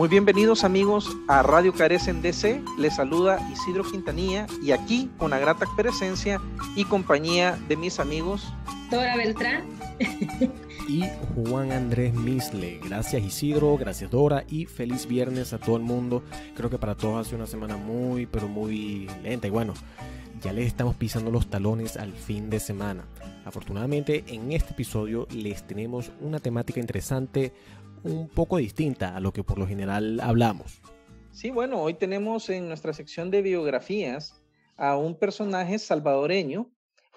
Muy bienvenidos amigos a Radio Carecen DC, les saluda Isidro Quintanilla y aquí con la grata presencia y compañía de mis amigos Dora Beltrán y Juan Andrés Misle. Gracias Isidro, gracias Dora y feliz viernes a todo el mundo. Creo que para todos ha sido una semana muy pero muy lenta y bueno, ya les estamos pisando los talones al fin de semana. Afortunadamente en este episodio les tenemos una temática interesante, un poco distinta a lo que por lo general hablamos. Sí, bueno, hoy tenemos en nuestra sección de biografías a un personaje salvadoreño,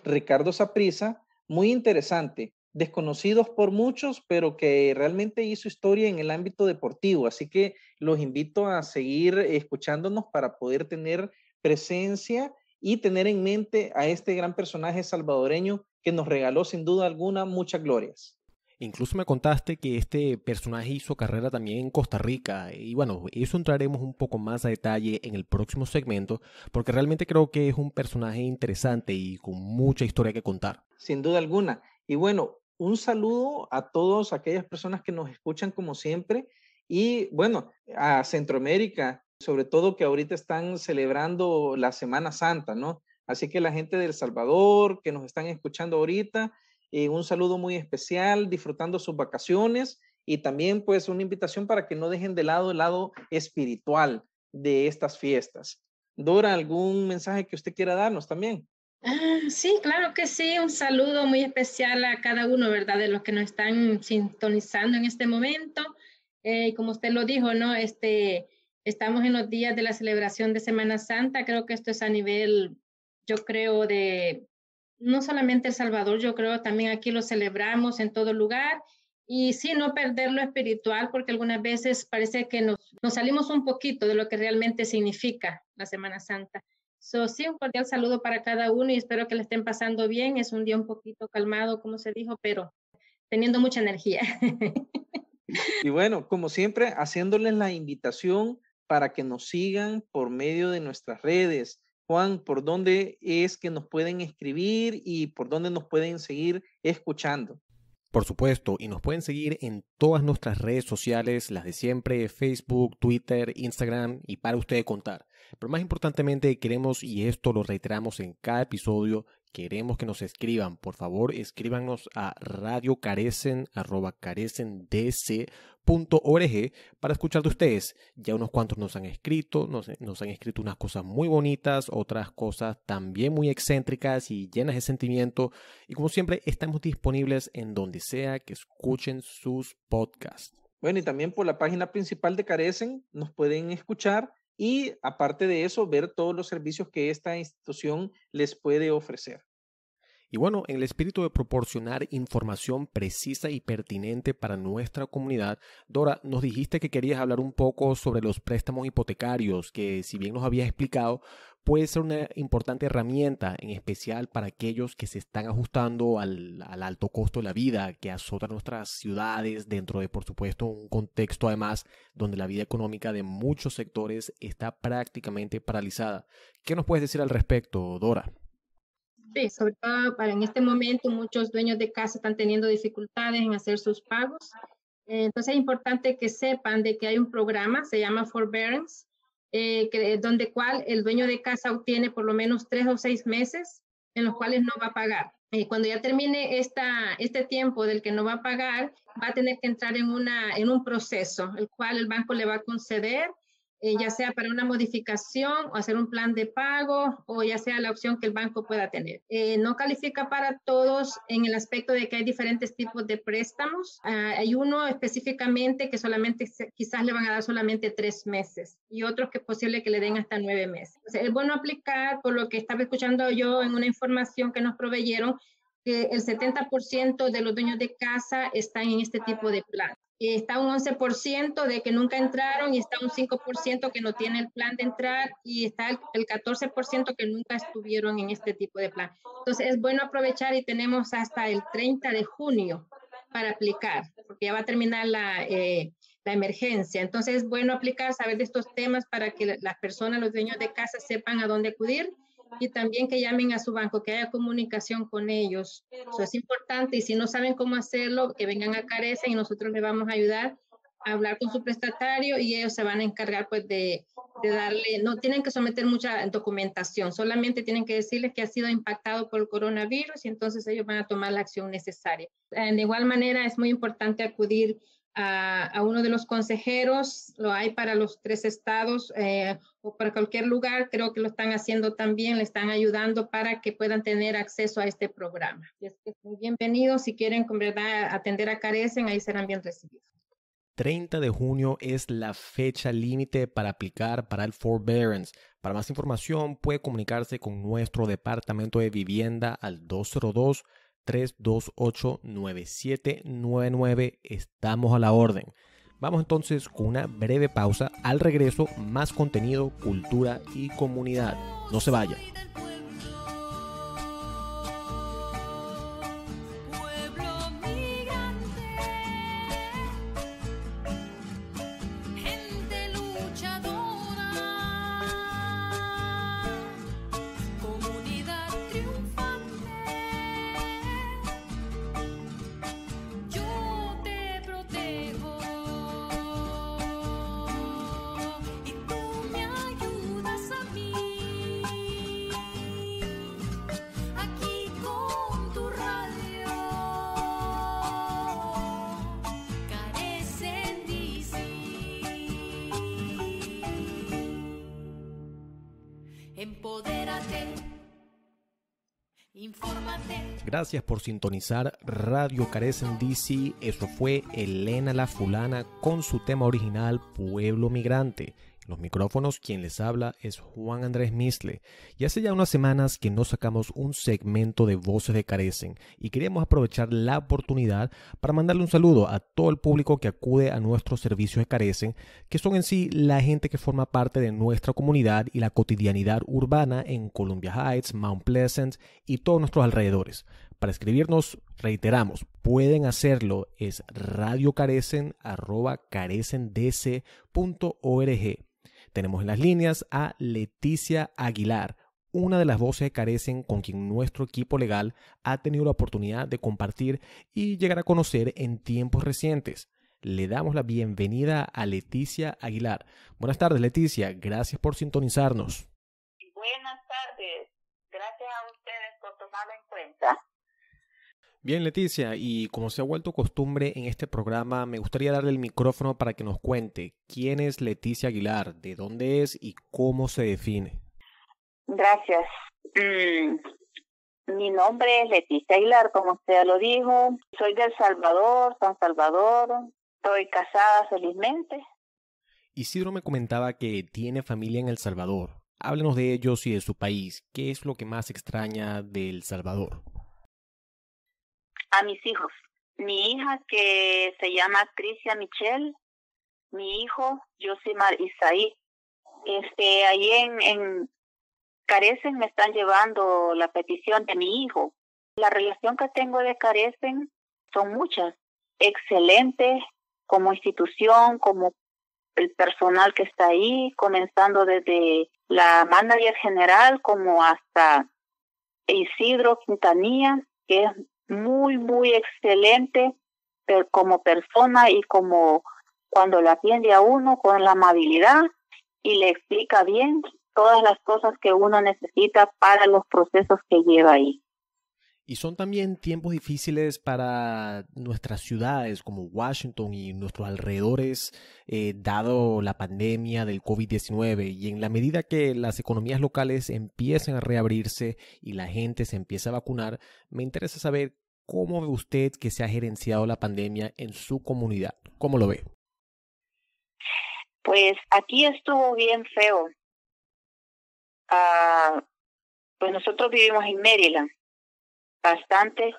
Ricardo Zaprisa muy interesante, desconocido por muchos, pero que realmente hizo historia en el ámbito deportivo. Así que los invito a seguir escuchándonos para poder tener presencia y tener en mente a este gran personaje salvadoreño que nos regaló sin duda alguna muchas glorias. Incluso me contaste que este personaje hizo carrera también en Costa Rica eh, y bueno, eso entraremos un poco más a detalle en el próximo segmento porque realmente creo que es un personaje interesante y con mucha historia que contar. Sin duda alguna. Y bueno, un saludo a todas aquellas personas que nos escuchan como siempre y bueno, a Centroamérica, sobre todo que ahorita están celebrando la Semana Santa, ¿no? Así que la gente del Salvador que nos están escuchando ahorita, eh, un saludo muy especial, disfrutando sus vacaciones y también pues una invitación para que no dejen de lado el lado espiritual de estas fiestas. Dora, ¿algún mensaje que usted quiera darnos también? Ah, sí, claro que sí. Un saludo muy especial a cada uno, ¿verdad? De los que nos están sintonizando en este momento. Eh, y como usted lo dijo, ¿no? Este, estamos en los días de la celebración de Semana Santa. Creo que esto es a nivel, yo creo, de no solamente El Salvador, yo creo también aquí lo celebramos en todo lugar y sí, no perder lo espiritual, porque algunas veces parece que nos, salimos un poquito de lo que realmente significa la Semana Santa. So, sí, un cordial saludo para cada uno y espero que le estén pasando bien. Es un día un poquito calmado, como se dijo, pero teniendo mucha energía. Y bueno, como siempre, haciéndoles la invitación para que nos sigan por medio de nuestras redes, Juan, por dónde es que nos pueden escribir y por dónde nos pueden seguir escuchando. Por supuesto, y nos pueden seguir en todas nuestras redes sociales, las de siempre, Facebook, Twitter, Instagram y para usted contar. Pero más importantemente, queremos, y esto lo reiteramos en cada episodio, Queremos que nos escriban, por favor, escríbanos a radiocarecen@carecendc.org para escuchar de ustedes. Ya unos cuantos nos han escrito, nos, nos han escrito unas cosas muy bonitas, otras cosas también muy excéntricas y llenas de sentimiento. Y como siempre, estamos disponibles en donde sea que escuchen sus podcasts. Bueno, y también por la página principal de Carecen nos pueden escuchar y aparte de eso, ver todos los servicios que esta institución les puede ofrecer. Y bueno, en el espíritu de proporcionar información precisa y pertinente para nuestra comunidad, Dora, nos dijiste que querías hablar un poco sobre los préstamos hipotecarios, que si bien nos habías explicado, puede ser una importante herramienta, en especial para aquellos que se están ajustando al, al, alto costo de la vida que azota nuestras ciudades, dentro de, por supuesto, un contexto además donde la vida económica de muchos sectores está prácticamente paralizada. ¿Qué nos puedes decir al respecto, Dora? Sí, sobre todo para en este momento muchos dueños de casa están teniendo dificultades en hacer sus pagos. Eh, entonces es importante que sepan de que hay un programa, se llama Forbearance, eh, donde cual el dueño de casa obtiene por lo menos tres o seis meses en los cuales no va a pagar. Eh, cuando ya termine este tiempo del que no va a pagar, va a tener que entrar en, una, en un proceso, el cual el banco le va a conceder eh, ya ah. sea para una modificación o hacer un plan de pago o ya sea la opción que el banco pueda tener. Eh, no califica para todos en el aspecto de que hay diferentes tipos de préstamos. Ah, hay uno específicamente que solamente quizás le van a dar solamente tres meses y otros que es posible que le den hasta nueve meses. es bueno aplicar por lo que estaba escuchando yo en una información que nos proveyeron que el 70% de los dueños de casa están en este tipo de plan está un 11% de que nunca entraron y está un 5% que no tiene el plan de entrar y está el 14% que nunca estuvieron en este tipo de plan. Entonces es bueno aprovechar y tenemos hasta el 30 de junio para aplicar, porque ya va a terminar la, eh, la emergencia. Entonces es bueno aplicar, saber de estos temas para que las personas, los dueños de casa sepan a dónde acudir y también que llamen a su banco, que haya comunicación con ellos. Eso es importante y si no saben cómo hacerlo, que vengan a Carecen y nosotros les vamos a ayudar a hablar con su prestatario y ellos se van a encargar pues de, de darle, no tienen que someter mucha documentación, solamente tienen que decirles que ha sido impactado por el coronavirus y entonces ellos van a tomar la acción necesaria. De igual manera es muy importante acudir a, uno de los consejeros, lo hay para los tres estados eh, o para cualquier lugar, creo que lo están haciendo también, le están ayudando para que puedan tener acceso a este programa. es que son bienvenidos, si quieren con verdad atender a Carecen, ahí serán bien recibidos. 30 de junio es la fecha límite para aplicar para el forbearance. Para más información puede comunicarse con nuestro departamento de vivienda al 202 328-9799. Estamos a la orden. Vamos entonces con una breve pausa. Al regreso, más contenido, cultura y comunidad. No se vayan. Gracias por sintonizar Radio Carecen DC. Eso fue Elena La Fulana con su tema original Pueblo Migrante. Los micrófonos, quien les habla es Juan Andrés Misle, y hace ya unas semanas que no sacamos un segmento de Voces de Carecen, y queríamos aprovechar la oportunidad para mandarle un saludo a todo el público que acude a nuestros servicios de Carecen, que son en sí la gente que forma parte de nuestra comunidad y la cotidianidad urbana en Columbia Heights, Mount Pleasant y todos nuestros alrededores. Para escribirnos, reiteramos, pueden hacerlo, es radiocarecen.carecendc.org. Tenemos en las líneas a Leticia Aguilar, una de las voces que carecen con quien nuestro equipo legal ha tenido la oportunidad de compartir y llegar a conocer en tiempos recientes. Le damos la bienvenida a Leticia Aguilar. Buenas tardes, Leticia. Gracias por sintonizarnos. Buenas tardes. Gracias a ustedes por tomarlo en cuenta. Bien, Leticia, y como se ha vuelto costumbre en este programa, me gustaría darle el micrófono para que nos cuente quién es Leticia Aguilar, de dónde es y cómo se define. Gracias. Mm, mi nombre es Leticia Aguilar, como usted lo dijo. Soy del El Salvador, San Salvador. Estoy casada felizmente. Isidro me comentaba que tiene familia en El Salvador. Háblenos de ellos y de su país. ¿Qué es lo que más extraña de El Salvador? a mis hijos. Mi hija que se llama Tricia Michelle, mi hijo Josimar Isaí. Este, ahí en, en Carecen me están llevando la petición de mi hijo. La relación que tengo de Carecen son muchas, Excelente como institución, como el personal que está ahí, comenzando desde la manager general como hasta Isidro Quintanilla, que es muy, muy excelente como persona y como cuando le atiende a uno con la amabilidad y le explica bien todas las cosas que uno necesita para los procesos que lleva ahí. Y son también tiempos difíciles para nuestras ciudades como Washington y nuestros alrededores, eh, dado la pandemia del COVID-19. Y en la medida que las economías locales empiecen a reabrirse y la gente se empieza a vacunar, me interesa saber cómo ve usted que se ha gerenciado la pandemia en su comunidad. ¿Cómo lo ve? Pues aquí estuvo bien feo. Ah, pues nosotros vivimos en Maryland bastante.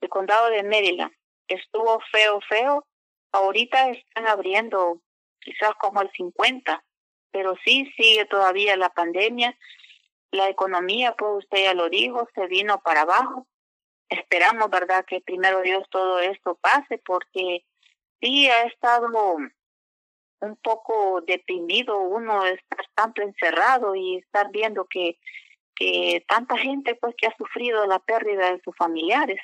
El condado de Maryland estuvo feo, feo. Ahorita están abriendo quizás como el 50, pero sí sigue todavía la pandemia. La economía, pues usted ya lo dijo, se vino para abajo. Esperamos, ¿verdad?, que primero Dios todo esto pase, porque sí ha estado un poco deprimido uno estar tanto encerrado y estar viendo que que tanta gente pues que ha sufrido la pérdida de sus familiares.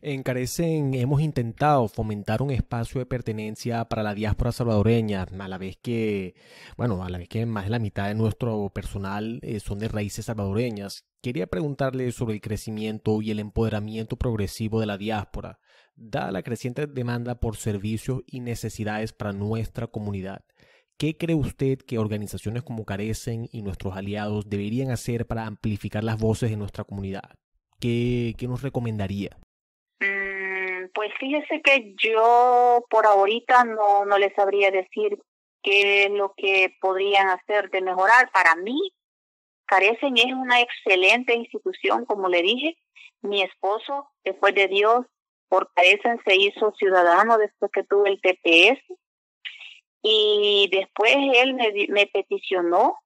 Encarecen hemos intentado fomentar un espacio de pertenencia para la diáspora salvadoreña, a la vez que, bueno, a la vez que más de la mitad de nuestro personal eh, son de raíces salvadoreñas. Quería preguntarle sobre el crecimiento y el empoderamiento progresivo de la diáspora, dada la creciente demanda por servicios y necesidades para nuestra comunidad. ¿Qué cree usted que organizaciones como Carecen y nuestros aliados deberían hacer para amplificar las voces de nuestra comunidad? ¿Qué, qué nos recomendaría? Mm, pues fíjese que yo por ahorita no, no les sabría decir qué es lo que podrían hacer de mejorar. Para mí, Carecen es una excelente institución, como le dije. Mi esposo, después de Dios, por Carecen se hizo ciudadano después que tuve el TPS. Y después él me, me peticionó.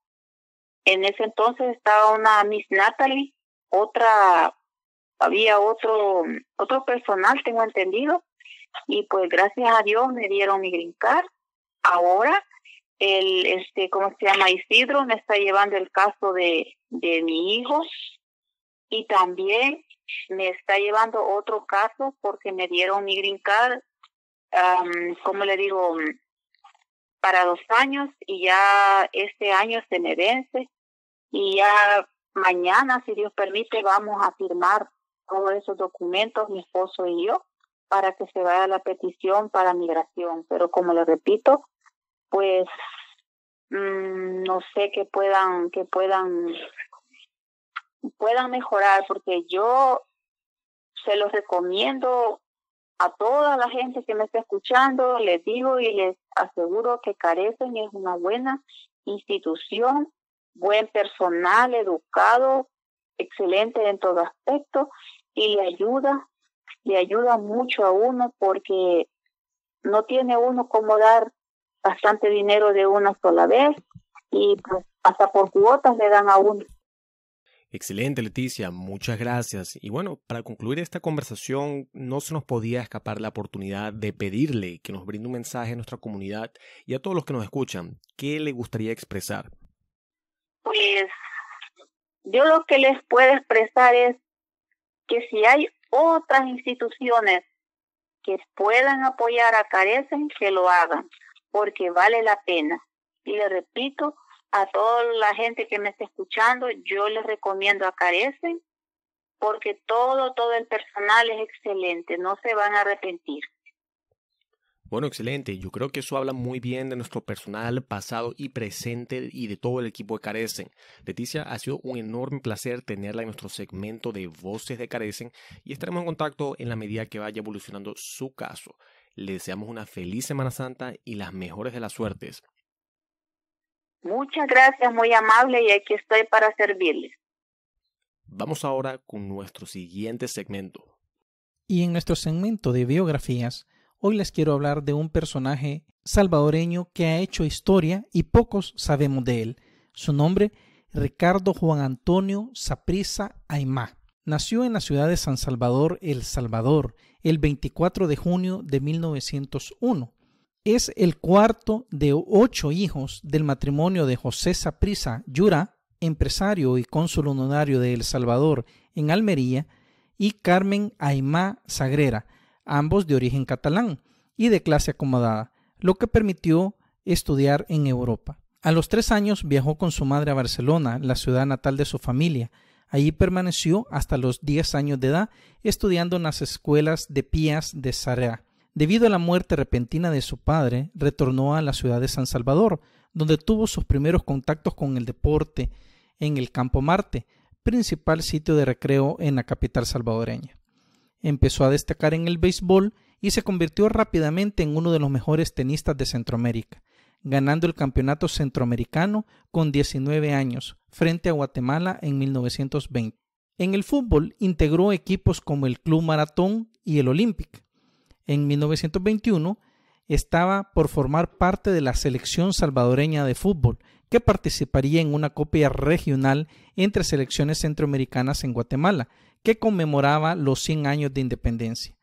En ese entonces estaba una Miss Natalie, otra, había otro, otro personal, tengo entendido. Y pues gracias a Dios me dieron mi grincar Ahora el este cómo se llama Isidro me está llevando el caso de de mi hijo y también me está llevando otro caso porque me dieron mi grincar como le digo para dos años y ya este año se me vence y ya mañana, si Dios permite, vamos a firmar todos esos documentos, mi esposo y yo, para que se vaya la petición para migración. Pero como le repito, pues mm, no sé que puedan, que puedan, puedan mejorar, porque yo se los recomiendo a toda la gente que me está escuchando, les digo y les aseguro que carecen es una buena institución, buen personal, educado, excelente en todo aspecto y le ayuda, le ayuda mucho a uno porque no tiene uno como dar bastante dinero de una sola vez y pues, hasta por cuotas le dan a uno. Excelente, Leticia, muchas gracias. Y bueno, para concluir esta conversación, no se nos podía escapar la oportunidad de pedirle que nos brinde un mensaje a nuestra comunidad y a todos los que nos escuchan. ¿Qué le gustaría expresar? Pues yo lo que les puedo expresar es que si hay otras instituciones que puedan apoyar a Carecen, que lo hagan, porque vale la pena. Y le repito, a toda la gente que me está escuchando, yo les recomiendo a Carecen, porque todo, todo el personal es excelente, no se van a arrepentir. Bueno, excelente. Yo creo que eso habla muy bien de nuestro personal pasado y presente y de todo el equipo de Carecen. Leticia, ha sido un enorme placer tenerla en nuestro segmento de Voces de Carecen y estaremos en contacto en la medida que vaya evolucionando su caso. Le deseamos una feliz Semana Santa y las mejores de las suertes. Muchas gracias, muy amable, y aquí estoy para servirles. Vamos ahora con nuestro siguiente segmento. Y en nuestro segmento de biografías, hoy les quiero hablar de un personaje salvadoreño que ha hecho historia y pocos sabemos de él. Su nombre, Ricardo Juan Antonio Saprisa Aymá. Nació en la ciudad de San Salvador, El Salvador, el 24 de junio de 1901 es el cuarto de ocho hijos del matrimonio de José Saprisa Yura, empresario y cónsul honorario de El Salvador en Almería, y Carmen Aymá Sagrera, ambos de origen catalán y de clase acomodada, lo que permitió estudiar en Europa. A los tres años viajó con su madre a Barcelona, la ciudad natal de su familia. Allí permaneció hasta los diez años de edad estudiando en las escuelas de Pías de Sarrea. Debido a la muerte repentina de su padre, retornó a la ciudad de San Salvador, donde tuvo sus primeros contactos con el deporte en el Campo Marte, principal sitio de recreo en la capital salvadoreña. Empezó a destacar en el béisbol y se convirtió rápidamente en uno de los mejores tenistas de Centroamérica, ganando el campeonato centroamericano con 19 años frente a Guatemala en 1920. En el fútbol integró equipos como el Club Maratón y el Olympic en 1921 estaba por formar parte de la selección salvadoreña de fútbol, que participaría en una copia regional entre selecciones centroamericanas en Guatemala, que conmemoraba los 100 años de independencia.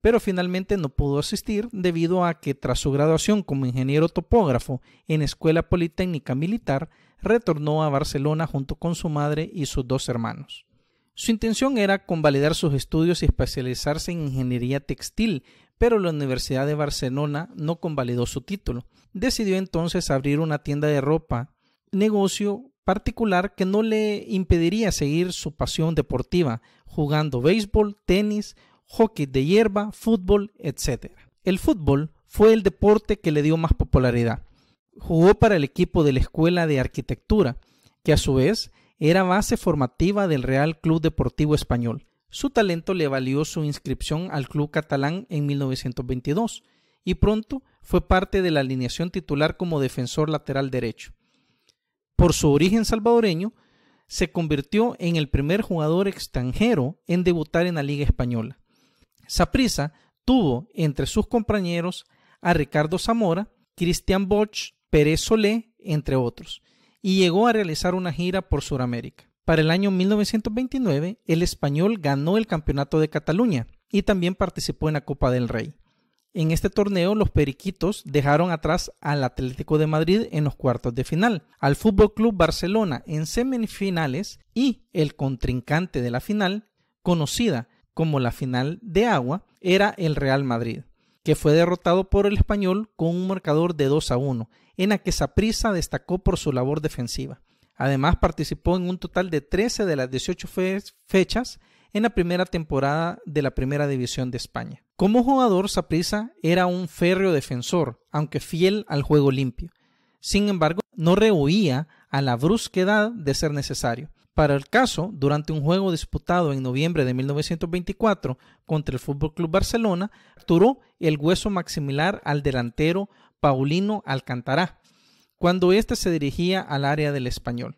Pero finalmente no pudo asistir debido a que tras su graduación como ingeniero topógrafo en Escuela Politécnica Militar, retornó a Barcelona junto con su madre y sus dos hermanos. Su intención era convalidar sus estudios y especializarse en ingeniería textil pero la Universidad de Barcelona no convalidó su título. Decidió entonces abrir una tienda de ropa, negocio particular que no le impediría seguir su pasión deportiva, jugando béisbol, tenis, hockey de hierba, fútbol, etc. El fútbol fue el deporte que le dio más popularidad. Jugó para el equipo de la Escuela de Arquitectura, que a su vez era base formativa del Real Club Deportivo Español. Su talento le valió su inscripción al club catalán en 1922 y pronto fue parte de la alineación titular como defensor lateral derecho. Por su origen salvadoreño, se convirtió en el primer jugador extranjero en debutar en la Liga Española. Saprissa tuvo entre sus compañeros a Ricardo Zamora, Cristian Bosch, Pérez Solé, entre otros, y llegó a realizar una gira por Sudamérica. Para el año 1929, el español ganó el Campeonato de Cataluña y también participó en la Copa del Rey. En este torneo, los Periquitos dejaron atrás al Atlético de Madrid en los cuartos de final, al Fútbol Club Barcelona en semifinales y el contrincante de la final, conocida como la final de agua, era el Real Madrid, que fue derrotado por el español con un marcador de 2 a 1, en la que destacó por su labor defensiva. Además, participó en un total de 13 de las 18 fechas en la primera temporada de la Primera División de España. Como jugador, Saprissa era un férreo defensor, aunque fiel al juego limpio. Sin embargo, no rehuía a la brusquedad de ser necesario. Para el caso, durante un juego disputado en noviembre de 1924 contra el Fútbol Club Barcelona, capturó el hueso maximilar al delantero Paulino Alcantará, cuando éste se dirigía al área del español.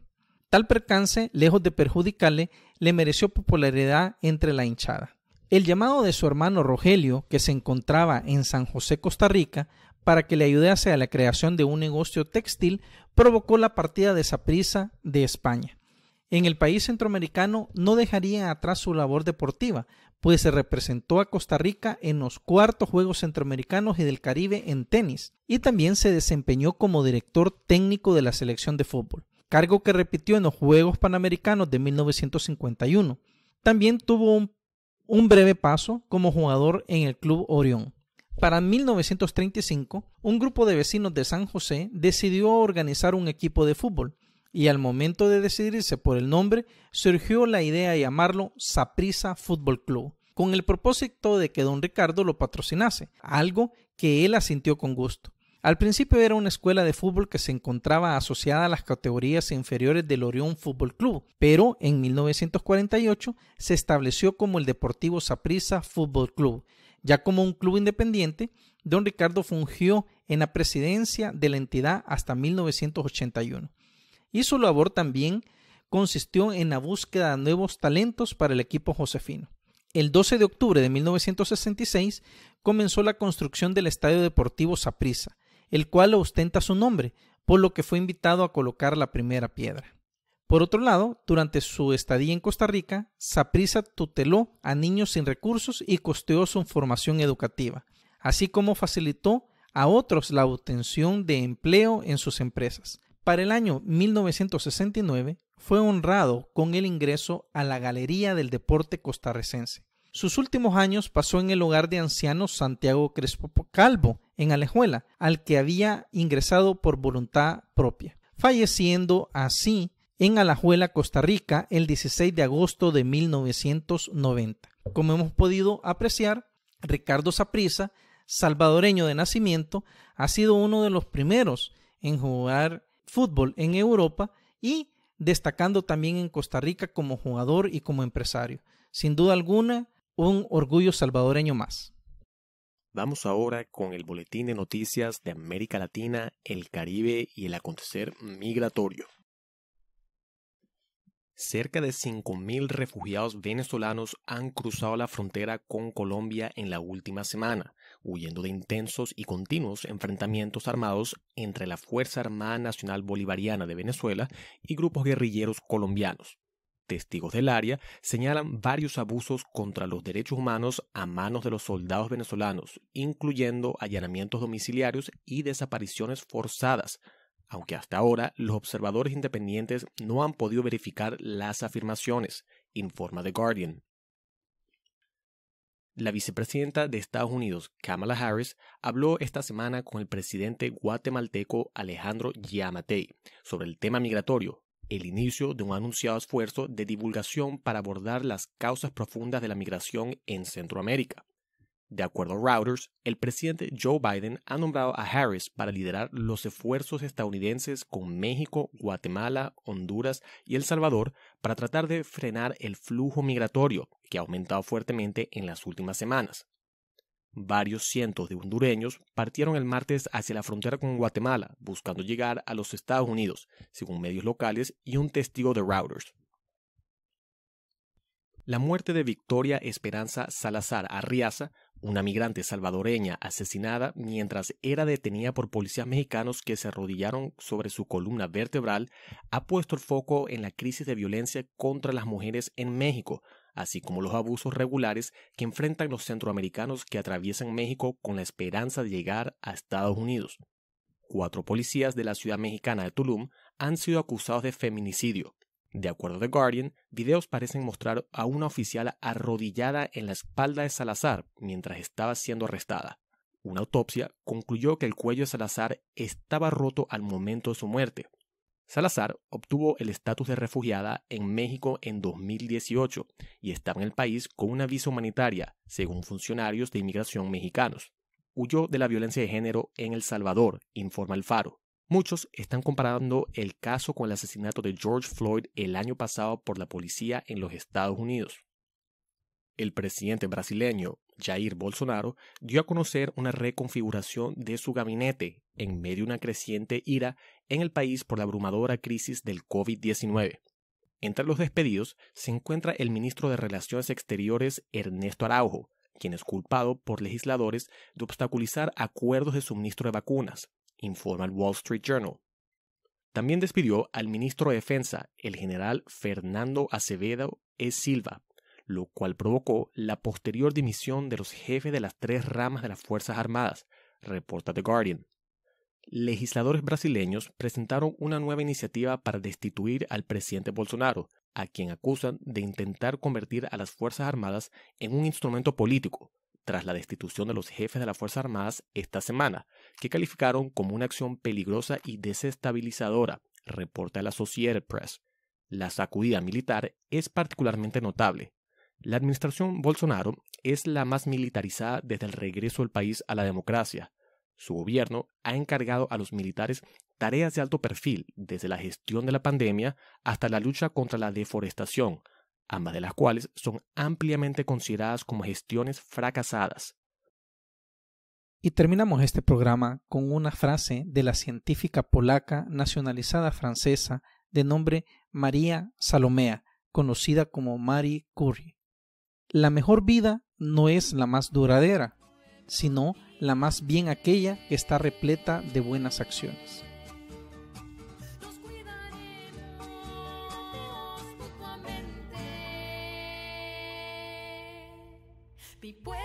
Tal percance, lejos de perjudicarle, le mereció popularidad entre la hinchada. El llamado de su hermano Rogelio, que se encontraba en San José, Costa Rica, para que le ayudase a la creación de un negocio textil, provocó la partida de Saprisa de España. En el país centroamericano no dejaría atrás su labor deportiva, pues se representó a Costa Rica en los cuartos Juegos Centroamericanos y del Caribe en tenis y también se desempeñó como director técnico de la selección de fútbol, cargo que repitió en los Juegos Panamericanos de 1951. También tuvo un, breve paso como jugador en el Club Orión. Para 1935, un grupo de vecinos de San José decidió organizar un equipo de fútbol y al momento de decidirse por el nombre, surgió la idea de llamarlo Saprisa Fútbol Club, con el propósito de que don Ricardo lo patrocinase, algo que él asintió con gusto. Al principio era una escuela de fútbol que se encontraba asociada a las categorías inferiores del Orión Fútbol Club, pero en 1948 se estableció como el Deportivo Saprisa Fútbol Club. Ya como un club independiente, don Ricardo fungió en la presidencia de la entidad hasta 1981 y su labor también consistió en la búsqueda de nuevos talentos para el equipo josefino. El 12 de octubre de 1966 comenzó la construcción del Estadio Deportivo Saprissa, el cual ostenta su nombre, por lo que fue invitado a colocar la primera piedra. Por otro lado, durante su estadía en Costa Rica, Saprissa tuteló a niños sin recursos y costeó su formación educativa, así como facilitó a otros la obtención de empleo en sus empresas. Para el año 1969 fue honrado con el ingreso a la Galería del Deporte Costarricense. Sus últimos años pasó en el hogar de anciano Santiago Crespo Calvo, en Alejuela, al que había ingresado por voluntad propia, falleciendo así en Alajuela, Costa Rica, el 16 de agosto de 1990. Como hemos podido apreciar, Ricardo Saprisa, salvadoreño de nacimiento, ha sido uno de los primeros en jugar fútbol en Europa y destacando también en Costa Rica como jugador y como empresario. Sin duda alguna, un orgullo salvadoreño más. Vamos ahora con el boletín de noticias de América Latina, el Caribe y el acontecer migratorio. Cerca de 5.000 refugiados venezolanos han cruzado la frontera con Colombia en la última semana, huyendo de intensos y continuos enfrentamientos armados entre la Fuerza Armada Nacional Bolivariana de Venezuela y grupos guerrilleros colombianos. Testigos del área señalan varios abusos contra los derechos humanos a manos de los soldados venezolanos, incluyendo allanamientos domiciliarios y desapariciones forzadas, aunque hasta ahora los observadores independientes no han podido verificar las afirmaciones, informa The Guardian. La vicepresidenta de Estados Unidos, Kamala Harris, habló esta semana con el presidente guatemalteco Alejandro Yamatei sobre el tema migratorio, el inicio de un anunciado esfuerzo de divulgación para abordar las causas profundas de la migración en Centroamérica. De acuerdo a Reuters, el presidente Joe Biden ha nombrado a Harris para liderar los esfuerzos estadounidenses con México, Guatemala, Honduras y El Salvador para tratar de frenar el flujo migratorio que ha aumentado fuertemente en las últimas semanas. Varios cientos de hondureños partieron el martes hacia la frontera con Guatemala buscando llegar a los Estados Unidos, según medios locales y un testigo de Reuters. La muerte de Victoria Esperanza Salazar Arriaza, una migrante salvadoreña asesinada mientras era detenida por policías mexicanos que se arrodillaron sobre su columna vertebral, ha puesto el foco en la crisis de violencia contra las mujeres en México, así como los abusos regulares que enfrentan los centroamericanos que atraviesan México con la esperanza de llegar a Estados Unidos. Cuatro policías de la ciudad mexicana de Tulum han sido acusados de feminicidio, de acuerdo a The Guardian, videos parecen mostrar a una oficial arrodillada en la espalda de Salazar mientras estaba siendo arrestada. Una autopsia concluyó que el cuello de Salazar estaba roto al momento de su muerte. Salazar obtuvo el estatus de refugiada en México en 2018 y estaba en el país con una visa humanitaria, según funcionarios de inmigración mexicanos. Huyó de la violencia de género en El Salvador, informa el Faro. Muchos están comparando el caso con el asesinato de George Floyd el año pasado por la policía en los Estados Unidos. El presidente brasileño Jair Bolsonaro dio a conocer una reconfiguración de su gabinete en medio de una creciente ira en el país por la abrumadora crisis del COVID-19. Entre los despedidos se encuentra el ministro de Relaciones Exteriores Ernesto Araujo, quien es culpado por legisladores de obstaculizar acuerdos de suministro de vacunas, informa el Wall Street Journal. También despidió al ministro de Defensa, el general Fernando Acevedo E. Silva, lo cual provocó la posterior dimisión de los jefes de las tres ramas de las Fuerzas Armadas, reporta The Guardian. Legisladores brasileños presentaron una nueva iniciativa para destituir al presidente Bolsonaro, a quien acusan de intentar convertir a las Fuerzas Armadas en un instrumento político, tras la destitución de los jefes de las Fuerzas Armadas esta semana, que calificaron como una acción peligrosa y desestabilizadora, reporta la Associated Press. La sacudida militar es particularmente notable. La administración Bolsonaro es la más militarizada desde el regreso del país a la democracia. Su gobierno ha encargado a los militares tareas de alto perfil, desde la gestión de la pandemia hasta la lucha contra la deforestación, ambas de las cuales son ampliamente consideradas como gestiones fracasadas. Y terminamos este programa con una frase de la científica polaca nacionalizada francesa de nombre María Salomea, conocida como Marie Curie. La mejor vida no es la más duradera, sino la más bien aquella que está repleta de buenas acciones. Be